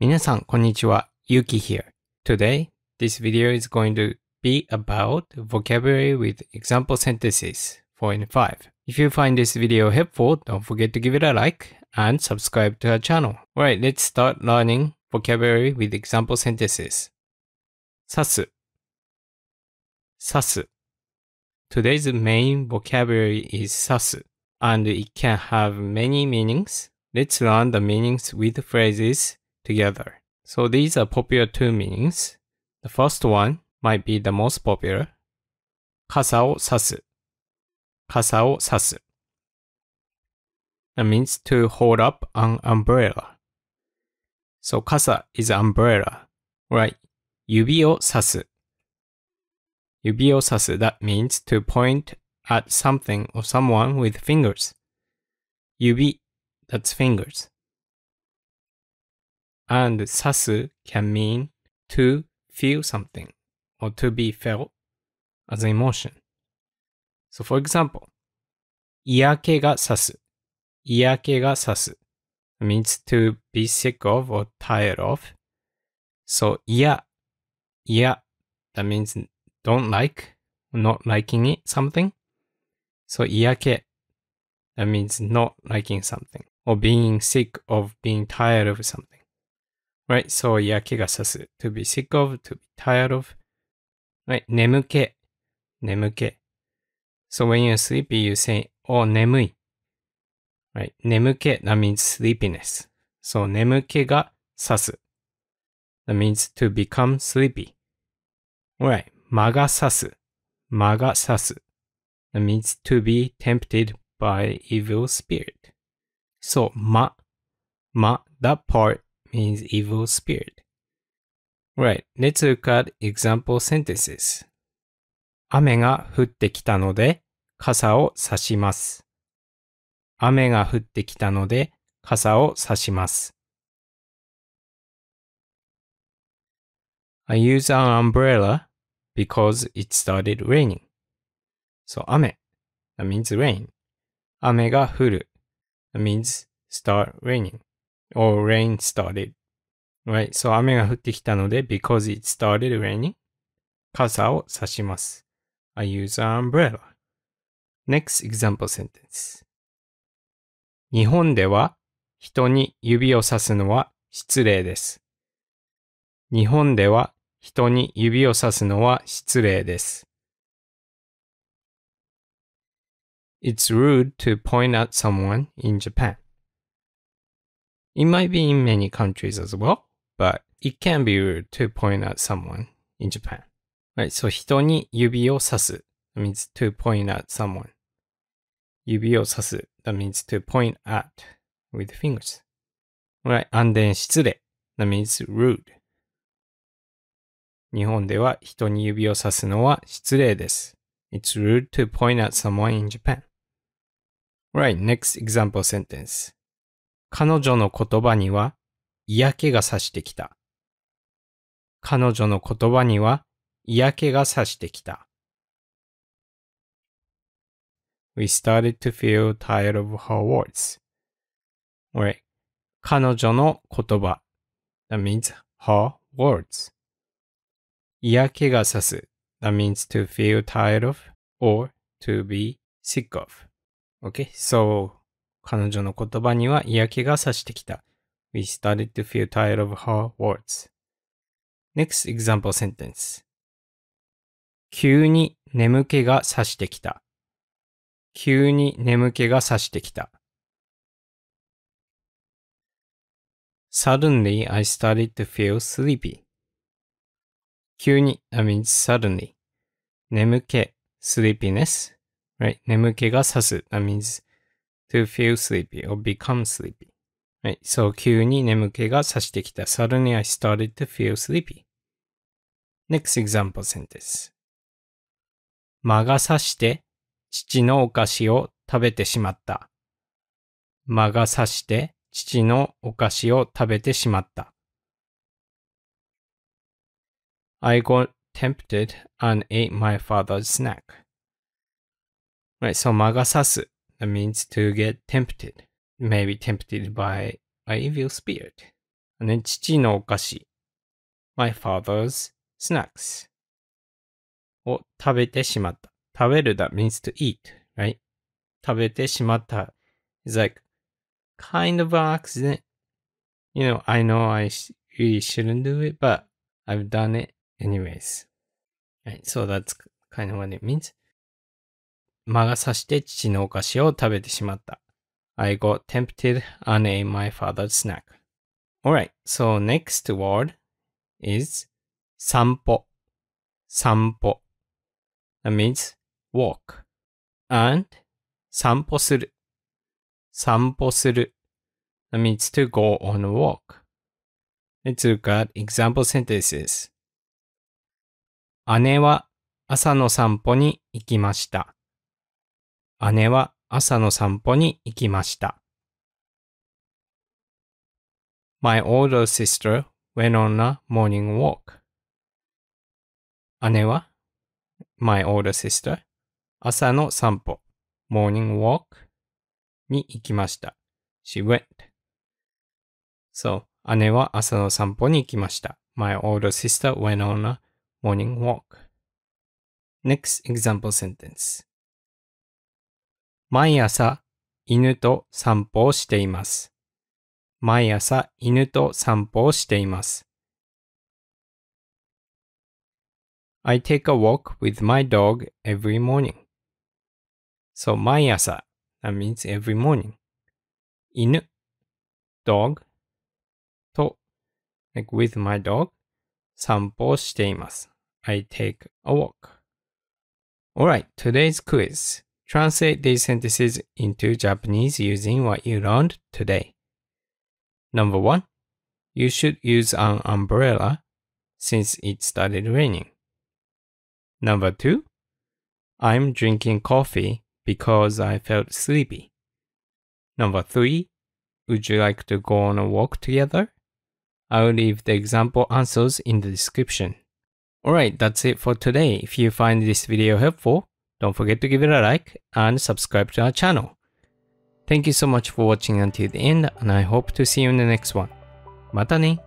皆さん、こんにちは。Yuki here. Today, this video is going to be about vocabulary with example sentences Four and 5 If you find this video helpful, don't forget to give it a like and subscribe to our channel. Alright, let's start learning vocabulary with example sentences. 刺す刺す Today's main vocabulary is 刺す and it can have many meanings. Let's learn the meanings with phrases together. So these are popular two meanings. The first one might be the most popular. Kasa o sasu. Kasa o sasu. That means to hold up an umbrella. So kasa is umbrella, right? Yubi o sasu. Yubi o sasu, that means to point at something or someone with fingers. Yubi, that's fingers and sasu can mean to feel something or to be felt as an emotion. So for example, sasu means to be sick of or tired of. So 嫌嫌 that means don't like, not liking it, something. So 嫌気 that means not liking something or being sick of being tired of something right? to be sick of, to be tired of, right? So when you're sleepy, you say, oh, 眠い。right? 眠気、that means sleepiness. So that means to become sleepy. Right? that means to be tempted by evil spirit. So that part means evil spirit. Right, let's look at example sentences. 雨が降ってきたので傘を差します。雨が降ってきたので傘を差します。I use an umbrella because it started raining. So 雨 that means rain. 雨が降る that means start raining. or rain started. Right? So 雨が降ってきたので because it started raining 傘を差します。I use an umbrella. Next example sentence. 日本では人に指をさすのは失礼です。日本では人に指をさすのは失礼です。It's rude to point at someone in Japan. It might be in many countries as well, but it can be rude to point at someone in Japan. Right, so 人に指をさす。That means to point at someone. 指をさす。That means to point at with fingers. Right, and then 失礼。That means rude. 日本では人に指をさすのは失礼です。It's rude to point at someone in Japan. Right, next example sentence. 彼女の言葉には嫌気がさしてきた。彼女の言葉には嫌気がさしてきた。We started to feel tired of her words. Alright. 彼女の言葉。That means her words. 嫌気がさす。That means to feel tired of or to be sick of. Okay, so 彼女の言葉には嫌気がさしてきた。We started to feel tired of her words. Next example sentence. 急に眠気がさしてきた。急に眠気がさしてきた。Suddenly I started to feel sleepy. 急に、I mean suddenly. 眠気、sleepiness, right? 眠気がさす。That means to feel sleepy or become sleepy. はい、そう急に眠気がさしてきた。Suddenly I started to feel sleepy. Next example sentence. 魔がさして父のお菓子を食べてしまった。魔がさして父のお菓子を食べてしまった。I got tempted and ate my father's snack. Right, so 魔がさす That means to get tempted. Maybe tempted by an evil spirit. And then 父のお菓子 my father's snacks を食べてしまった。食べる that means to eat, right? 食べてしまった is like kind of an accident. You know, I know I sh really shouldn't do it, but I've done it anyways. Right, so that's kind of what it means. 魔が差して父のお菓子を食べてしまった。I got tempted and ate my father's snack. Alright, so next word is 散歩。散歩。That means walk. And 散歩する。散歩する。That means to go on a walk. Let's look at example sentences. 姉は朝の散歩に行きました。姉は朝の散歩に行きました。My older sister went on a morning walk. 姉は My older sister 朝の散歩 morning walk に行きました。She went. So, 姉は朝の散歩に行きました。My older sister went on a morning walk. Next example sentence. 毎朝犬と散歩をしています。毎朝犬と散歩をしています。I take a walk with my dog every morning. So 毎朝 that means every morning. 犬 dog と like with my dog 散歩をしています。I take a walk. Alright, today's quiz. Translate these sentences into Japanese using what you learned today. Number one, you should use an umbrella since it started raining. Number two, I'm drinking coffee because I felt sleepy. Number three, would you like to go on a walk together? I will leave the example answers in the description. Alright, that's it for today. If you find this video helpful, don't forget to give it a like and subscribe to our channel. Thank you so much for watching until the end and I hope to see you in the next one. またね